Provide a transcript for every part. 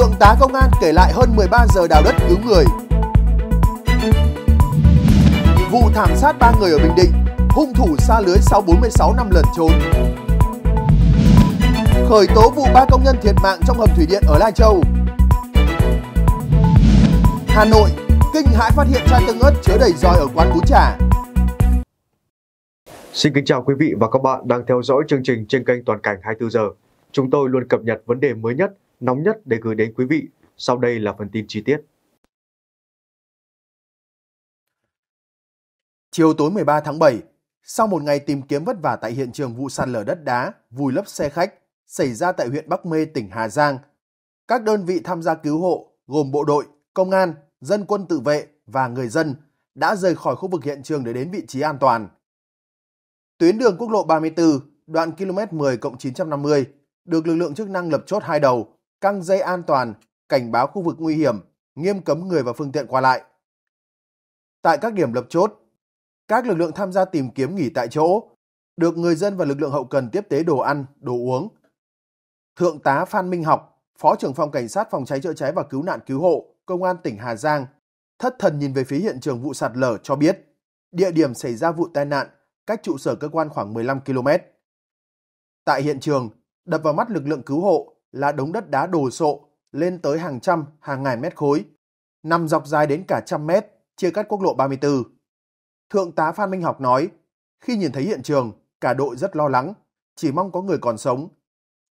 Thượng tá Công an kể lại hơn 13 giờ đào đất cứu người. Vụ thảm sát 3 người ở Bình Định, hung thủ xa lưới sau 46 năm lần trốn. Khởi tố vụ 3 công nhân thiệt mạng trong hầm thủy điện ở Lai Châu. Hà Nội, kinh hãi phát hiện chai tương ớt chứa đầy roi ở quán bún chả. Xin kính chào quý vị và các bạn đang theo dõi chương trình trên kênh Toàn cảnh 24 giờ. Chúng tôi luôn cập nhật vấn đề mới nhất, nóng nhất để gửi đến quý vị. Sau đây là phần tin chi tiết. Chiều tối 13 tháng 7, sau một ngày tìm kiếm vất vả tại hiện trường vụ sạt lở đất đá, vùi lấp xe khách xảy ra tại huyện Bắc Mê, tỉnh Hà Giang, các đơn vị tham gia cứu hộ gồm bộ đội, công an, dân quân tự vệ và người dân đã rời khỏi khu vực hiện trường để đến vị trí an toàn. Tuyến đường quốc lộ 34, đoạn km 10 950 được lực lượng chức năng lập chốt hai đầu căng dây an toàn, cảnh báo khu vực nguy hiểm, nghiêm cấm người và phương tiện qua lại. Tại các điểm lập chốt, các lực lượng tham gia tìm kiếm nghỉ tại chỗ, được người dân và lực lượng hậu cần tiếp tế đồ ăn, đồ uống. Thượng tá Phan Minh Học, Phó trưởng phòng Cảnh sát phòng cháy chữa cháy và cứu nạn cứu hộ, Công an tỉnh Hà Giang, thất thần nhìn về phía hiện trường vụ sạt lở cho biết, địa điểm xảy ra vụ tai nạn cách trụ sở cơ quan khoảng 15 km. Tại hiện trường, đập vào mắt lực lượng cứu hộ là đống đất đá đồ sộ lên tới hàng trăm, hàng ngàn mét khối, nằm dọc dài đến cả trăm mét, chia cắt quốc lộ 34. Thượng tá Phan Minh Học nói, khi nhìn thấy hiện trường, cả đội rất lo lắng, chỉ mong có người còn sống.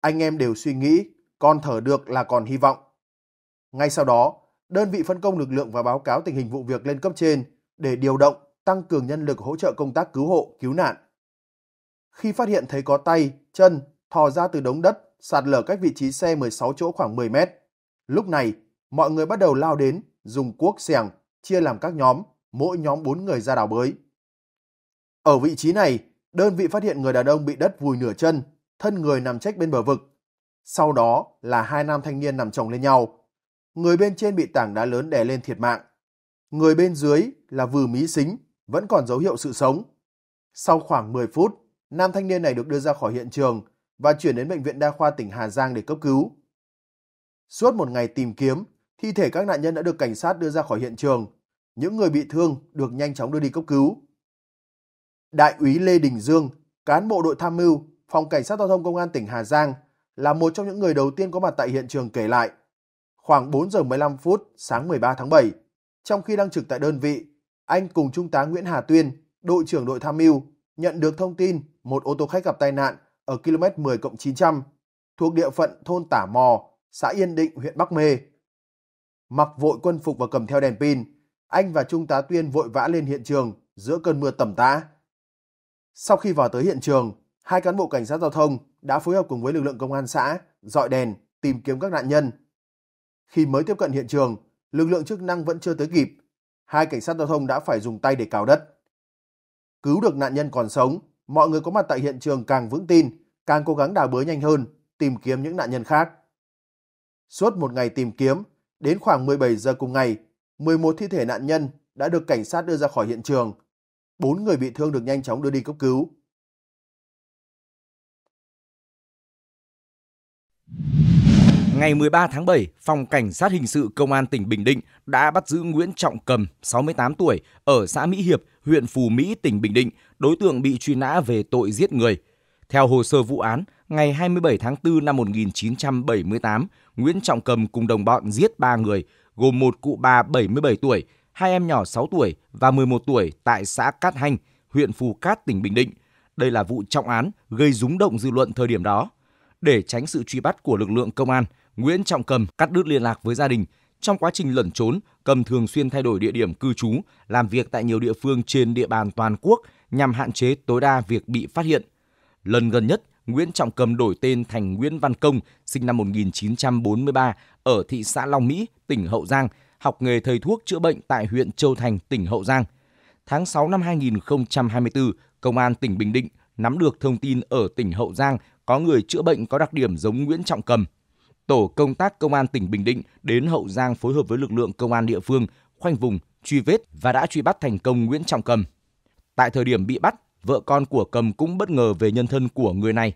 Anh em đều suy nghĩ, còn thở được là còn hy vọng. Ngay sau đó, đơn vị phân công lực lượng và báo cáo tình hình vụ việc lên cấp trên để điều động, tăng cường nhân lực hỗ trợ công tác cứu hộ, cứu nạn. Khi phát hiện thấy có tay, chân thò ra từ đống đất sạt lở cách vị trí xe 16 chỗ khoảng 10 mét. Lúc này, mọi người bắt đầu lao đến, dùng cuốc xẻng, chia làm các nhóm, mỗi nhóm 4 người ra đào bới. Ở vị trí này, đơn vị phát hiện người đàn ông bị đất vùi nửa chân, thân người nằm trách bên bờ vực. Sau đó là hai nam thanh niên nằm chồng lên nhau. Người bên trên bị tảng đá lớn đè lên thiệt mạng. Người bên dưới là vừa mí xính, vẫn còn dấu hiệu sự sống. Sau khoảng 10 phút, nam thanh niên này được đưa ra khỏi hiện trường và chuyển đến Bệnh viện Đa khoa tỉnh Hà Giang để cấp cứu. Suốt một ngày tìm kiếm, thi thể các nạn nhân đã được cảnh sát đưa ra khỏi hiện trường. Những người bị thương được nhanh chóng đưa đi cấp cứu. Đại úy Lê Đình Dương, cán bộ đội tham mưu, phòng cảnh sát giao thông công an tỉnh Hà Giang là một trong những người đầu tiên có mặt tại hiện trường kể lại. Khoảng 4 giờ 15 phút sáng 13 tháng 7, trong khi đang trực tại đơn vị, anh cùng trung tá Nguyễn Hà Tuyên, đội trưởng đội tham mưu, nhận được thông tin một ô tô khách gặp tai nạn ở km 10 900 thuộc địa phận thôn Tả Mò, xã Yên Định, huyện Bắc Mê. Mặc vội quân phục và cầm theo đèn pin, anh và Trung tá Tuyên vội vã lên hiện trường giữa cơn mưa tầm tã. Sau khi vào tới hiện trường, hai cán bộ cảnh sát giao thông đã phối hợp cùng với lực lượng công an xã dọi đèn tìm kiếm các nạn nhân. Khi mới tiếp cận hiện trường, lực lượng chức năng vẫn chưa tới kịp. Hai cảnh sát giao thông đã phải dùng tay để cào đất. Cứu được nạn nhân còn sống mọi người có mặt tại hiện trường càng vững tin, càng cố gắng đào bới nhanh hơn, tìm kiếm những nạn nhân khác. Suốt một ngày tìm kiếm, đến khoảng 17 giờ cùng ngày, 11 thi thể nạn nhân đã được cảnh sát đưa ra khỏi hiện trường. Bốn người bị thương được nhanh chóng đưa đi cấp cứu. Ngày 13 tháng 7, Phòng Cảnh sát Hình sự Công an tỉnh Bình Định đã bắt giữ Nguyễn Trọng Cầm, 68 tuổi, ở xã Mỹ Hiệp, huyện Phù Mỹ, tỉnh Bình Định, đối tượng bị truy nã về tội giết người. Theo hồ sơ vụ án, ngày 27 tháng 4 năm 1978, Nguyễn Trọng Cầm cùng đồng bọn giết 3 người, gồm một cụ bà 77 tuổi, hai em nhỏ 6 tuổi và 11 tuổi tại xã Cát Hanh, huyện Phù Cát, tỉnh Bình Định. Đây là vụ trọng án gây rúng động dư luận thời điểm đó. Để tránh sự truy bắt của lực lượng công an, Nguyễn Trọng Cầm cắt đứt liên lạc với gia đình. Trong quá trình lẩn trốn, Cầm thường xuyên thay đổi địa điểm cư trú, làm việc tại nhiều địa phương trên địa bàn toàn quốc nhằm hạn chế tối đa việc bị phát hiện. Lần gần nhất, Nguyễn Trọng Cầm đổi tên thành Nguyễn Văn Công, sinh năm 1943, ở thị xã Long Mỹ, tỉnh Hậu Giang, học nghề thầy thuốc chữa bệnh tại huyện Châu Thành, tỉnh Hậu Giang. Tháng 6 năm 2024, Công an tỉnh Bình Định nắm được thông tin ở tỉnh Hậu Giang có người chữa bệnh có đặc điểm giống Nguyễn Trọng Cầm tổ công tác công an tỉnh Bình Định đến Hậu Giang phối hợp với lực lượng công an địa phương khoanh vùng, truy vết và đã truy bắt thành công Nguyễn Trọng Cầm. Tại thời điểm bị bắt, vợ con của Cầm cũng bất ngờ về nhân thân của người này.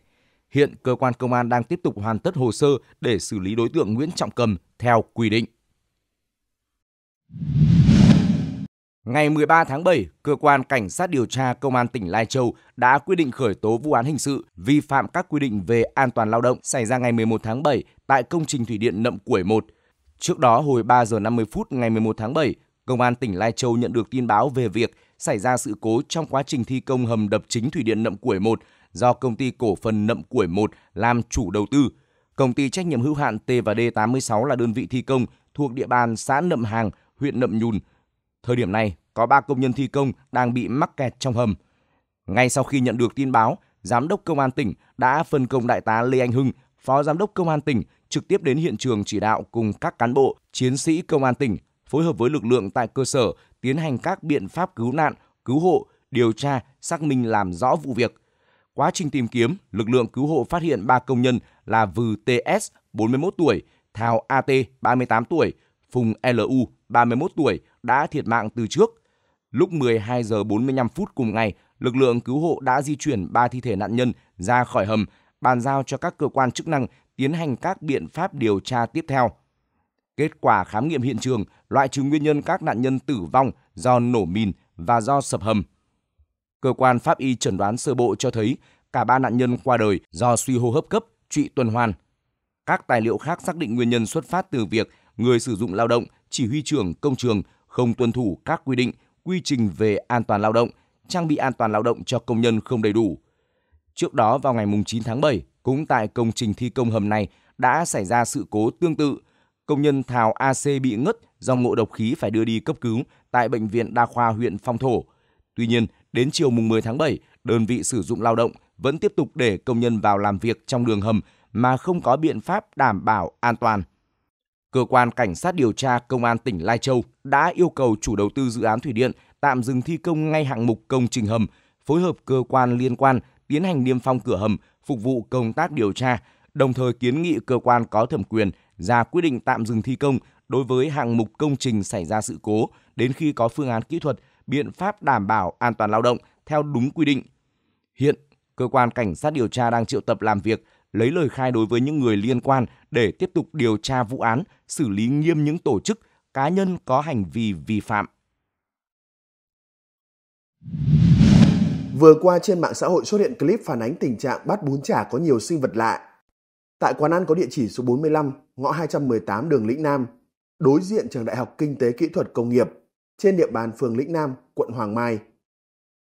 Hiện cơ quan công an đang tiếp tục hoàn tất hồ sơ để xử lý đối tượng Nguyễn Trọng Cầm theo quy định. Ngày 13 tháng 7, cơ quan cảnh sát điều tra công an tỉnh Lai Châu đã quyết định khởi tố vụ án hình sự vi phạm các quy định về an toàn lao động xảy ra ngày 11 tháng 7 tại công trình thủy điện Nậm Củi 1. Trước đó hồi 3 giờ 50 phút ngày 11 tháng 7, Công an tỉnh Lai Châu nhận được tin báo về việc xảy ra sự cố trong quá trình thi công hầm đập chính thủy điện Nậm Củi 1 do công ty cổ phần Nậm Củi 1 làm chủ đầu tư. Công ty trách nhiệm hữu hạn T và D 86 là đơn vị thi công thuộc địa bàn xã Nậm Hàng, huyện Nậm Nhùn. Thời điểm này, có 3 công nhân thi công đang bị mắc kẹt trong hầm. Ngay sau khi nhận được tin báo, Giám đốc Công an tỉnh đã phân công Đại tá Lê Anh Hưng, Phó Giám đốc Công an tỉnh trực tiếp đến hiện trường chỉ đạo cùng các cán bộ, chiến sĩ công an tỉnh phối hợp với lực lượng tại cơ sở tiến hành các biện pháp cứu nạn, cứu hộ, điều tra, xác minh làm rõ vụ việc. Quá trình tìm kiếm, lực lượng cứu hộ phát hiện 3 công nhân là Vừ TS, 41 tuổi, Thảo AT, 38 tuổi, Phùng LU, 31 tuổi, đã thiệt mạng từ trước. Lúc 12 giờ 45 phút cùng ngày, lực lượng cứu hộ đã di chuyển 3 thi thể nạn nhân ra khỏi hầm, bàn giao cho các cơ quan chức năng tiến hành các biện pháp điều tra tiếp theo. Kết quả khám nghiệm hiện trường loại trừ nguyên nhân các nạn nhân tử vong do nổ mìn và do sập hầm. Cơ quan pháp y chẩn đoán sơ bộ cho thấy cả ba nạn nhân qua đời do suy hô hấp cấp, trụy tuần hoàn. Các tài liệu khác xác định nguyên nhân xuất phát từ việc người sử dụng lao động, chỉ huy trưởng công trường không tuân thủ các quy định, quy trình về an toàn lao động, trang bị an toàn lao động cho công nhân không đầy đủ. Trước đó vào ngày 9 tháng 7, cũng tại công trình thi công hầm này đã xảy ra sự cố tương tự. Công nhân thào AC bị ngất do ngộ độc khí phải đưa đi cấp cứu tại Bệnh viện Đa khoa huyện Phong Thổ. Tuy nhiên, đến chiều mùng 10 tháng 7, đơn vị sử dụng lao động vẫn tiếp tục để công nhân vào làm việc trong đường hầm mà không có biện pháp đảm bảo an toàn. Cơ quan Cảnh sát điều tra Công an tỉnh Lai Châu đã yêu cầu chủ đầu tư dự án thủy điện tạm dừng thi công ngay hạng mục công trình hầm, phối hợp cơ quan liên quan tiến hành niêm phong cửa hầm, phục vụ công tác điều tra, đồng thời kiến nghị cơ quan có thẩm quyền ra quyết định tạm dừng thi công đối với hạng mục công trình xảy ra sự cố đến khi có phương án kỹ thuật, biện pháp đảm bảo an toàn lao động theo đúng quy định. Hiện, cơ quan cảnh sát điều tra đang triệu tập làm việc, lấy lời khai đối với những người liên quan để tiếp tục điều tra vụ án, xử lý nghiêm những tổ chức, cá nhân có hành vi vi phạm. Vừa qua trên mạng xã hội xuất hiện clip phản ánh tình trạng bát bún chả có nhiều sinh vật lạ. Tại quán ăn có địa chỉ số 45, ngõ 218 đường Lĩnh Nam, đối diện trường Đại học Kinh tế Kỹ thuật Công nghiệp, trên địa bàn phường Lĩnh Nam, quận Hoàng Mai.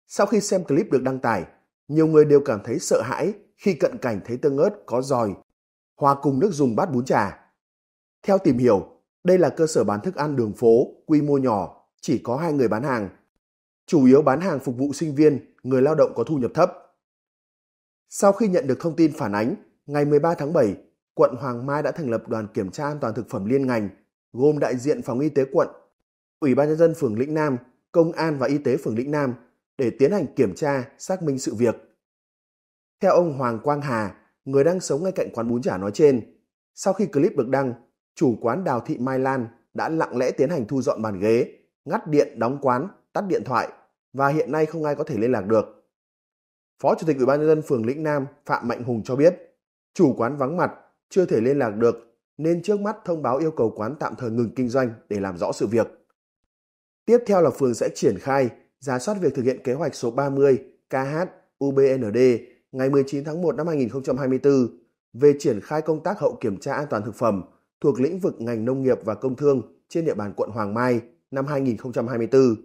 Sau khi xem clip được đăng tải, nhiều người đều cảm thấy sợ hãi khi cận cảnh thấy tương ớt có giòi, hòa cùng nước dùng bát bún chả. Theo tìm hiểu, đây là cơ sở bán thức ăn đường phố, quy mô nhỏ, chỉ có hai người bán hàng. Chủ yếu bán hàng phục vụ sinh viên người lao động có thu nhập thấp. Sau khi nhận được thông tin phản ánh, ngày 13 tháng 7, quận Hoàng Mai đã thành lập đoàn kiểm tra an toàn thực phẩm liên ngành, gồm đại diện phòng y tế quận, Ủy ban nhân dân phường Lĩnh Nam, công an và y tế phường Lĩnh Nam để tiến hành kiểm tra, xác minh sự việc. Theo ông Hoàng Quang Hà, người đang sống ngay cạnh quán bún chả nói trên, sau khi clip được đăng, chủ quán Đào Thị Mai Lan đã lặng lẽ tiến hành thu dọn bàn ghế, ngắt điện đóng quán, tắt điện thoại và hiện nay không ai có thể liên lạc được. Phó Chủ tịch Ủy ban nhân dân phường Lĩnh Nam Phạm Mạnh Hùng cho biết, chủ quán vắng mặt, chưa thể liên lạc được nên trước mắt thông báo yêu cầu quán tạm thời ngừng kinh doanh để làm rõ sự việc. Tiếp theo là phường sẽ triển khai, giả soát việc thực hiện kế hoạch số 30 KH UBND ngày 19 tháng 1 năm 2024 về triển khai công tác hậu kiểm tra an toàn thực phẩm thuộc lĩnh vực ngành nông nghiệp và công thương trên địa bàn quận Hoàng Mai năm 2024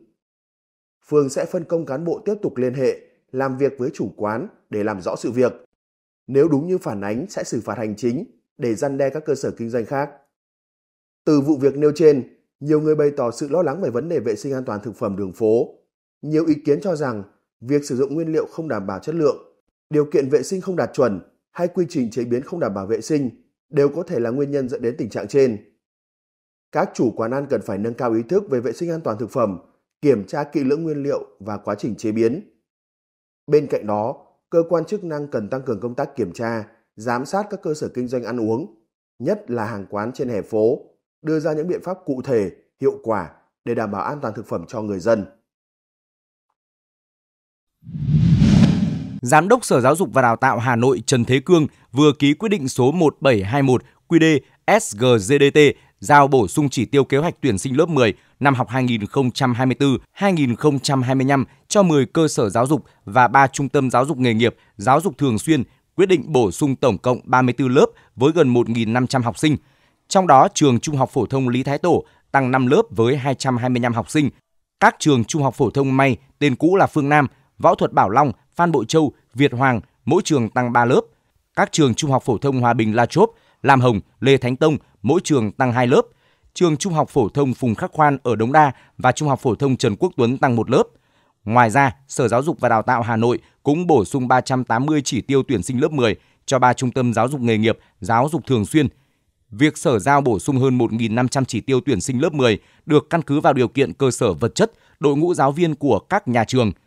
phường sẽ phân công cán bộ tiếp tục liên hệ, làm việc với chủ quán để làm rõ sự việc. Nếu đúng như phản ánh sẽ xử phạt hành chính để răn đe các cơ sở kinh doanh khác. Từ vụ việc nêu trên, nhiều người bày tỏ sự lo lắng về vấn đề vệ sinh an toàn thực phẩm đường phố. Nhiều ý kiến cho rằng việc sử dụng nguyên liệu không đảm bảo chất lượng, điều kiện vệ sinh không đạt chuẩn hay quy trình chế biến không đảm bảo vệ sinh đều có thể là nguyên nhân dẫn đến tình trạng trên. Các chủ quán ăn cần phải nâng cao ý thức về vệ sinh an toàn thực phẩm kiểm tra kỹ lưỡng nguyên liệu và quá trình chế biến. Bên cạnh đó, cơ quan chức năng cần tăng cường công tác kiểm tra, giám sát các cơ sở kinh doanh ăn uống, nhất là hàng quán trên hè phố, đưa ra những biện pháp cụ thể, hiệu quả để đảm bảo an toàn thực phẩm cho người dân. Giám đốc Sở Giáo dục và Đào tạo Hà Nội Trần Thế Cương vừa ký quyết định số 1721 QĐ SGZDT giao bổ sung chỉ tiêu kế hoạch tuyển sinh lớp 10 năm học 2024-2025 cho 10 cơ sở giáo dục và 3 trung tâm giáo dục nghề nghiệp, giáo dục thường xuyên, quyết định bổ sung tổng cộng 34 lớp với gần 1.500 học sinh. Trong đó, trường Trung học phổ thông Lý Thái Tổ tăng 5 lớp với 225 học sinh. Các trường Trung học phổ thông May, tên cũ là Phương Nam, Võ thuật Bảo Long, Phan Bội Châu, Việt Hoàng, mỗi trường tăng 3 lớp. Các trường Trung học phổ thông Hòa Bình La Chốp, Lam Hồng, Lê Thánh Tông, mỗi trường tăng 2 lớp, trường Trung học phổ thông Phùng Khắc Khoan ở Đống Đa và Trung học phổ thông Trần Quốc Tuấn tăng 1 lớp. Ngoài ra, Sở Giáo dục và Đào tạo Hà Nội cũng bổ sung 380 chỉ tiêu tuyển sinh lớp 10 cho ba trung tâm giáo dục nghề nghiệp, giáo dục thường xuyên. Việc Sở Giao bổ sung hơn 1.500 chỉ tiêu tuyển sinh lớp 10 được căn cứ vào điều kiện cơ sở vật chất, đội ngũ giáo viên của các nhà trường –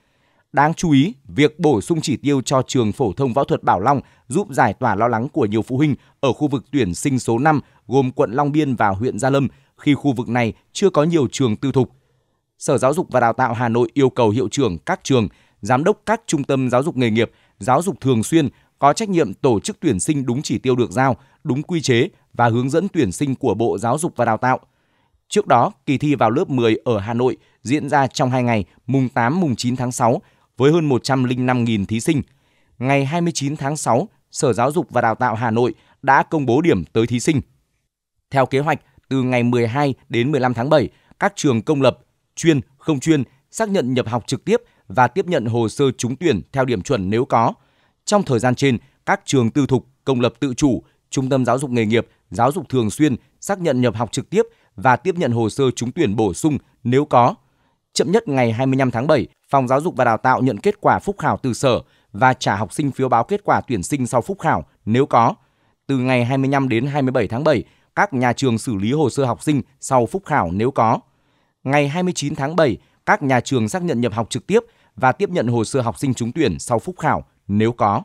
Đáng chú ý, việc bổ sung chỉ tiêu cho trường phổ thông võ thuật Bảo Long giúp giải tỏa lo lắng của nhiều phụ huynh ở khu vực tuyển sinh số 5 gồm quận Long Biên và huyện Gia Lâm khi khu vực này chưa có nhiều trường tư thục. Sở Giáo dục và Đào tạo Hà Nội yêu cầu hiệu trưởng các trường, giám đốc các trung tâm giáo dục nghề nghiệp, giáo dục thường xuyên có trách nhiệm tổ chức tuyển sinh đúng chỉ tiêu được giao, đúng quy chế và hướng dẫn tuyển sinh của Bộ Giáo dục và Đào tạo. Trước đó, kỳ thi vào lớp 10 ở Hà Nội diễn ra trong 2 ngày, mùng 8 mùng 9 tháng 6 với hơn 105.000 thí sinh. Ngày 29 tháng 6, Sở Giáo dục và Đào tạo Hà Nội đã công bố điểm tới thí sinh. Theo kế hoạch, từ ngày 12 đến 15 tháng 7, các trường công lập, chuyên, không chuyên xác nhận nhập học trực tiếp và tiếp nhận hồ sơ trúng tuyển theo điểm chuẩn nếu có. Trong thời gian trên, các trường tư thục, công lập tự chủ, trung tâm giáo dục nghề nghiệp, giáo dục thường xuyên xác nhận nhập học trực tiếp và tiếp nhận hồ sơ trúng tuyển bổ sung nếu có. Chậm nhất ngày 25 tháng 7, Phòng Giáo dục và Đào tạo nhận kết quả phúc khảo từ sở và trả học sinh phiếu báo kết quả tuyển sinh sau phúc khảo nếu có. Từ ngày 25 đến 27 tháng 7, các nhà trường xử lý hồ sơ học sinh sau phúc khảo nếu có. Ngày 29 tháng 7, các nhà trường xác nhận nhập học trực tiếp và tiếp nhận hồ sơ học sinh trúng tuyển sau phúc khảo nếu có.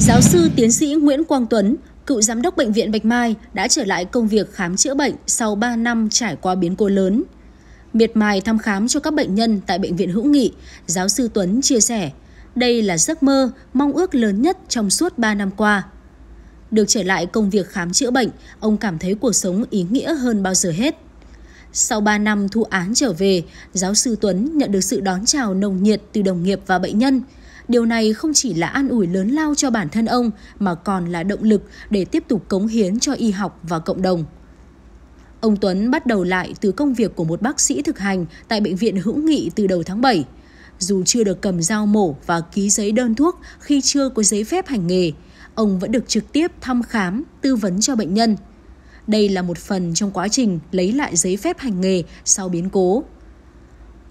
Giáo sư tiến sĩ Nguyễn Quang Tuấn, cựu giám đốc bệnh viện Bạch Mai đã trở lại công việc khám chữa bệnh sau 3 năm trải qua biến cố lớn miệt mài thăm khám cho các bệnh nhân tại Bệnh viện Hữu Nghị, giáo sư Tuấn chia sẻ, đây là giấc mơ, mong ước lớn nhất trong suốt 3 năm qua. Được trở lại công việc khám chữa bệnh, ông cảm thấy cuộc sống ý nghĩa hơn bao giờ hết. Sau 3 năm thu án trở về, giáo sư Tuấn nhận được sự đón chào nồng nhiệt từ đồng nghiệp và bệnh nhân. Điều này không chỉ là an ủi lớn lao cho bản thân ông mà còn là động lực để tiếp tục cống hiến cho y học và cộng đồng. Ông Tuấn bắt đầu lại từ công việc của một bác sĩ thực hành tại Bệnh viện Hữu Nghị từ đầu tháng 7. Dù chưa được cầm dao mổ và ký giấy đơn thuốc khi chưa có giấy phép hành nghề, ông vẫn được trực tiếp thăm khám, tư vấn cho bệnh nhân. Đây là một phần trong quá trình lấy lại giấy phép hành nghề sau biến cố.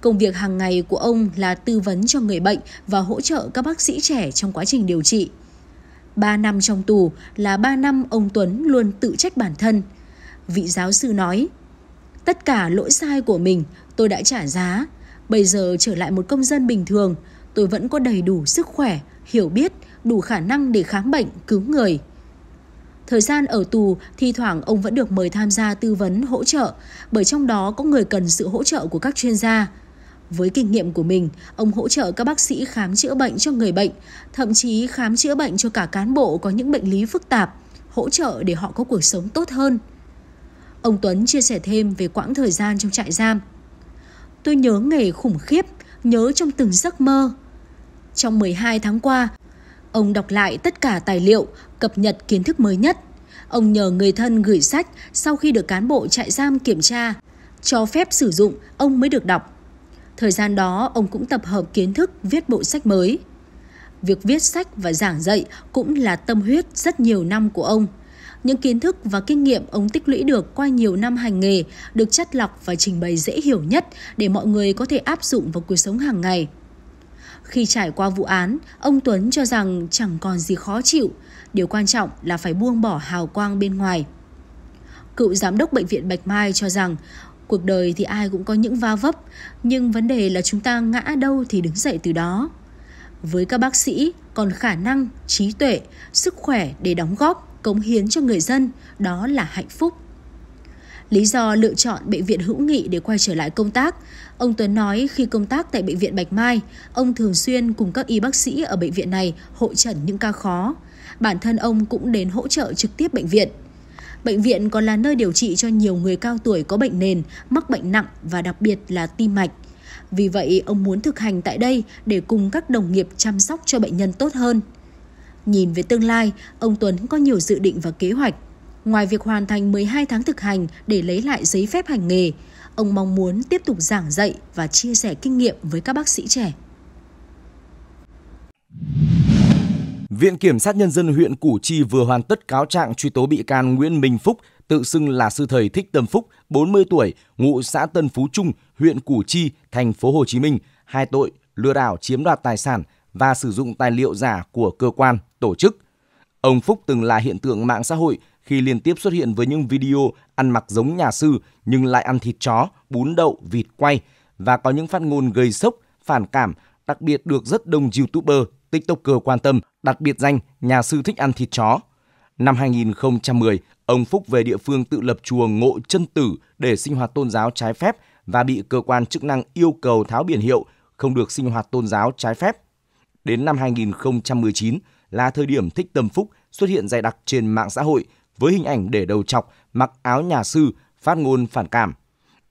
Công việc hàng ngày của ông là tư vấn cho người bệnh và hỗ trợ các bác sĩ trẻ trong quá trình điều trị. 3 năm trong tù là 3 năm ông Tuấn luôn tự trách bản thân – vị giáo sư nói Tất cả lỗi sai của mình tôi đã trả giá. Bây giờ trở lại một công dân bình thường, tôi vẫn có đầy đủ sức khỏe, hiểu biết, đủ khả năng để khám bệnh, cứu người. Thời gian ở tù, thi thoảng ông vẫn được mời tham gia tư vấn hỗ trợ, bởi trong đó có người cần sự hỗ trợ của các chuyên gia. Với kinh nghiệm của mình, ông hỗ trợ các bác sĩ khám chữa bệnh cho người bệnh, thậm chí khám chữa bệnh cho cả cán bộ có những bệnh lý phức tạp, hỗ trợ để họ có cuộc sống tốt hơn. Ông Tuấn chia sẻ thêm về quãng thời gian trong trại giam. Tôi nhớ ngày khủng khiếp, nhớ trong từng giấc mơ. Trong 12 tháng qua, ông đọc lại tất cả tài liệu, cập nhật kiến thức mới nhất. Ông nhờ người thân gửi sách sau khi được cán bộ trại giam kiểm tra, cho phép sử dụng ông mới được đọc. Thời gian đó, ông cũng tập hợp kiến thức viết bộ sách mới. Việc viết sách và giảng dạy cũng là tâm huyết rất nhiều năm của ông – những kiến thức và kinh nghiệm ông tích lũy được qua nhiều năm hành nghề được chất lọc và trình bày dễ hiểu nhất để mọi người có thể áp dụng vào cuộc sống hàng ngày. Khi trải qua vụ án, ông Tuấn cho rằng chẳng còn gì khó chịu, điều quan trọng là phải buông bỏ hào quang bên ngoài. Cựu giám đốc bệnh viện Bạch Mai cho rằng cuộc đời thì ai cũng có những va vấp, nhưng vấn đề là chúng ta ngã đâu thì đứng dậy từ đó. Với các bác sĩ còn khả năng, trí tuệ, sức khỏe để đóng góp cống hiến cho người dân, đó là hạnh phúc. Lý do lựa chọn bệnh viện hữu nghị để quay trở lại công tác, ông Tuấn nói khi công tác tại bệnh viện Bạch Mai, ông thường xuyên cùng các y bác sĩ ở bệnh viện này hội trần những ca khó. Bản thân ông cũng đến hỗ trợ trực tiếp bệnh viện. Bệnh viện còn là nơi điều trị cho nhiều người cao tuổi có bệnh nền, mắc bệnh nặng và đặc biệt là tim mạch. Vì vậy, ông muốn thực hành tại đây để cùng các đồng nghiệp chăm sóc cho bệnh nhân tốt hơn. Nhìn về tương lai, ông Tuấn có nhiều dự định và kế hoạch. Ngoài việc hoàn thành 12 tháng thực hành để lấy lại giấy phép hành nghề, ông mong muốn tiếp tục giảng dạy và chia sẻ kinh nghiệm với các bác sĩ trẻ. Viện Kiểm sát Nhân dân huyện Củ Chi vừa hoàn tất cáo trạng truy tố bị can Nguyễn Minh Phúc, tự xưng là sư thầy Thích Tâm Phúc, 40 tuổi, ngụ xã Tân Phú Trung, huyện Củ Chi, thành phố Hồ Chí Minh, hai tội lừa đảo chiếm đoạt tài sản và sử dụng tài liệu giả của cơ quan tổ chức. Ông Phúc từng là hiện tượng mạng xã hội khi liên tiếp xuất hiện với những video ăn mặc giống nhà sư nhưng lại ăn thịt chó, bún đậu, vịt quay và có những phát ngôn gây sốc, phản cảm, đặc biệt được rất đông YouTuber, TikToker quan tâm, đặc biệt danh nhà sư thích ăn thịt chó. Năm 2010, ông Phúc về địa phương tự lập chùa Ngộ Chân Tử để sinh hoạt tôn giáo trái phép và bị cơ quan chức năng yêu cầu tháo biển hiệu không được sinh hoạt tôn giáo trái phép. Đến năm 2019, là thời điểm thích tâm phúc xuất hiện dày đặc trên mạng xã hội với hình ảnh để đầu chọc, mặc áo nhà sư, phát ngôn phản cảm.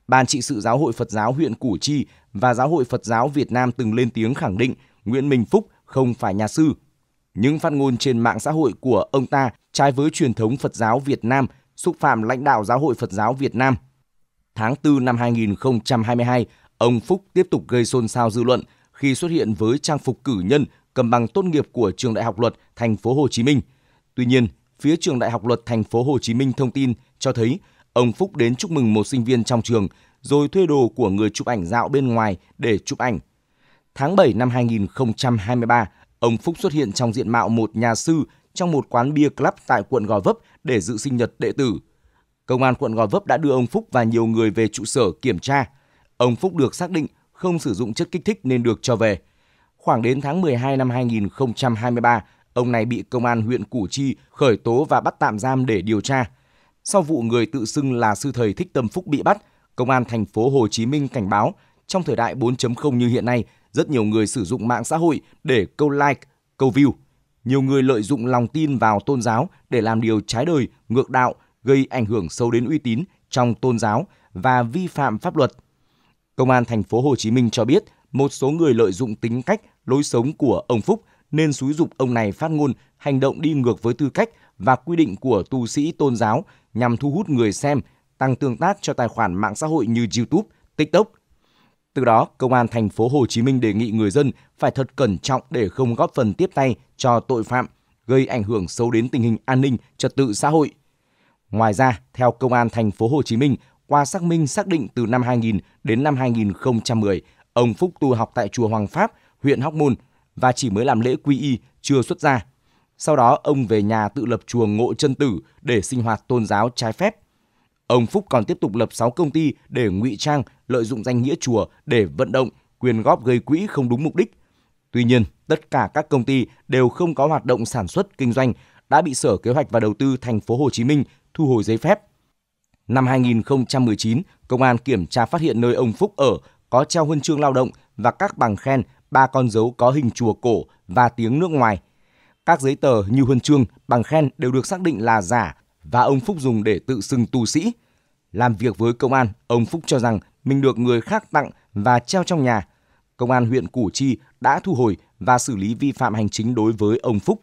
Ban trị sự Giáo hội Phật giáo huyện Củ Chi và Giáo hội Phật giáo Việt Nam từng lên tiếng khẳng định Nguyễn Minh Phúc không phải nhà sư. Những phát ngôn trên mạng xã hội của ông ta trái với truyền thống Phật giáo Việt Nam, xúc phạm lãnh đạo Giáo hội Phật giáo Việt Nam. Tháng 4 năm 2022, ông Phúc tiếp tục gây xôn xao dư luận khi xuất hiện với trang phục cử nhân cầm bằng tốt nghiệp của trường Đại học Luật Thành phố Hồ Chí Minh. Tuy nhiên, phía trường Đại học Luật Thành phố Hồ Chí Minh thông tin cho thấy ông Phúc đến chúc mừng một sinh viên trong trường rồi thuê đồ của người chụp ảnh dạo bên ngoài để chụp ảnh. Tháng 7 năm 2023, ông Phúc xuất hiện trong diện mạo một nhà sư trong một quán bia club tại quận Gò Vấp để dự sinh nhật đệ tử. Công an quận Gò Vấp đã đưa ông Phúc và nhiều người về trụ sở kiểm tra. Ông Phúc được xác định không sử dụng chất kích thích nên được cho về. Khoảng đến tháng 12 năm 2023, ông này bị công an huyện Củ Chi khởi tố và bắt tạm giam để điều tra. Sau vụ người tự xưng là sư thầy Thích Tâm Phúc bị bắt, công an thành phố Hồ Chí Minh cảnh báo trong thời đại 4.0 như hiện nay, rất nhiều người sử dụng mạng xã hội để câu like, câu view. Nhiều người lợi dụng lòng tin vào tôn giáo để làm điều trái đời, ngược đạo, gây ảnh hưởng sâu đến uy tín trong tôn giáo và vi phạm pháp luật. Công an thành phố Hồ Chí Minh cho biết, một số người lợi dụng tính cách lối sống của ông Phúc nên xúi dục ông này phát ngôn hành động đi ngược với tư cách và quy định của tu sĩ tôn giáo nhằm thu hút người xem, tăng tương tác cho tài khoản mạng xã hội như YouTube, TikTok. Từ đó, công an thành phố Hồ Chí Minh đề nghị người dân phải thật cẩn trọng để không góp phần tiếp tay cho tội phạm gây ảnh hưởng xấu đến tình hình an ninh, trật tự xã hội. Ngoài ra, theo công an thành phố Hồ Chí Minh, qua xác minh xác định từ năm 2000 đến năm 2010, ông Phúc tu học tại chùa Hoàng Pháp huyện Hóc Môn và chỉ mới làm lễ quy y chưa xuất gia. Sau đó ông về nhà tự lập chùa Ngộ Chân Tử để sinh hoạt tôn giáo trái phép. Ông Phúc còn tiếp tục lập 6 công ty để ngụy trang, lợi dụng danh nghĩa chùa để vận động, quyên góp gây quỹ không đúng mục đích. Tuy nhiên, tất cả các công ty đều không có hoạt động sản xuất kinh doanh, đã bị Sở Kế hoạch và Đầu tư thành phố Hồ Chí Minh thu hồi giấy phép. Năm 2019, công an kiểm tra phát hiện nơi ông Phúc ở có treo huân chương lao động và các bằng khen ba con dấu có hình chùa cổ và tiếng nước ngoài. Các giấy tờ như huân chương, bằng khen đều được xác định là giả và ông Phúc dùng để tự xưng tu sĩ. Làm việc với công an, ông Phúc cho rằng mình được người khác tặng và treo trong nhà. Công an huyện Củ Chi đã thu hồi và xử lý vi phạm hành chính đối với ông Phúc.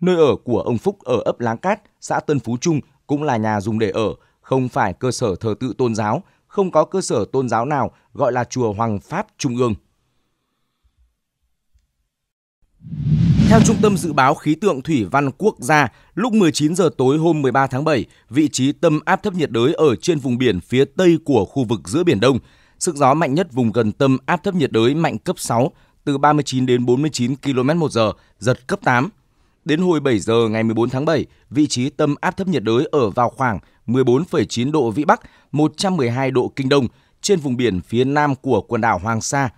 Nơi ở của ông Phúc ở ấp Láng Cát, xã Tân Phú Trung cũng là nhà dùng để ở, không phải cơ sở thờ tự tôn giáo, không có cơ sở tôn giáo nào gọi là chùa Hoàng Pháp Trung ương. Theo Trung tâm Dự báo Khí tượng Thủy văn Quốc gia, lúc 19 giờ tối hôm 13 tháng 7, vị trí tâm áp thấp nhiệt đới ở trên vùng biển phía tây của khu vực giữa Biển Đông. Sức gió mạnh nhất vùng gần tâm áp thấp nhiệt đới mạnh cấp 6, từ 39 đến 49 km một giờ, giật cấp 8. Đến hồi 7 giờ ngày 14 tháng 7, vị trí tâm áp thấp nhiệt đới ở vào khoảng 14,9 độ Vĩ Bắc, 112 độ Kinh Đông, trên vùng biển phía nam của quần đảo Hoàng Sa.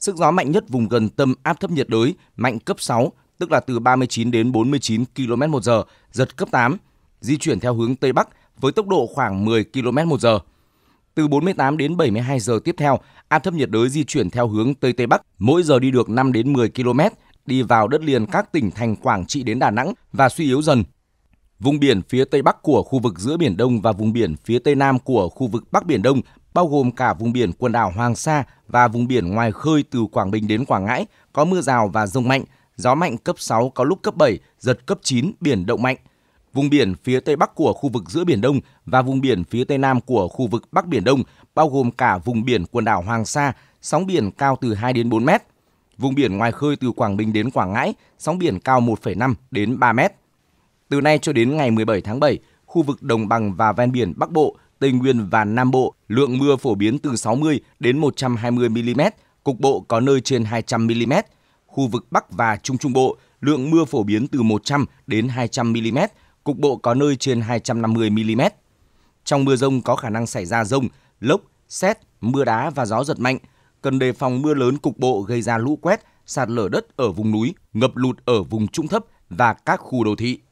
Sức gió mạnh nhất vùng gần tâm áp thấp nhiệt đới mạnh cấp 6, tức là từ 39 đến 49 km một giờ, giật cấp 8, di chuyển theo hướng Tây Bắc với tốc độ khoảng 10 km một giờ. Từ 48 đến 72 giờ tiếp theo, áp thấp nhiệt đới di chuyển theo hướng Tây Tây Bắc, mỗi giờ đi được 5 đến 10 km, đi vào đất liền các tỉnh thành Quảng Trị đến Đà Nẵng và suy yếu dần. Vùng biển phía Tây Bắc của khu vực giữa Biển Đông và vùng biển phía Tây Nam của khu vực Bắc Biển Đông bao gồm cả vùng biển quần đảo Hoàng Sa và vùng biển ngoài khơi từ Quảng Bình đến Quảng Ngãi có mưa rào và rông mạnh – gió mạnh cấp 6 có lúc cấp 7, giật cấp 9, biển động mạnh. Vùng biển phía tây bắc của khu vực giữa Biển Đông và vùng biển phía tây nam của khu vực Bắc Biển Đông, bao gồm cả vùng biển quần đảo Hoàng Sa, sóng biển cao từ 2 đến 4 mét. Vùng biển ngoài khơi từ Quảng Bình đến Quảng Ngãi, sóng biển cao 1,5 đến 3 mét. Từ nay cho đến ngày 17 tháng 7, khu vực đồng bằng và ven biển Bắc Bộ, Tây Nguyên và Nam Bộ, lượng mưa phổ biến từ 60 đến 120 mm, cục bộ có nơi trên 200 mm, khu vực Bắc và Trung Trung Bộ, lượng mưa phổ biến từ 100 đến 200 mm, cục bộ có nơi trên 250 mm. Trong mưa rông có khả năng xảy ra rông, lốc, xét, mưa đá và gió giật mạnh. Cần đề phòng mưa lớn cục bộ gây ra lũ quét, sạt lở đất ở vùng núi, ngập lụt ở vùng trũng thấp và các khu đô thị.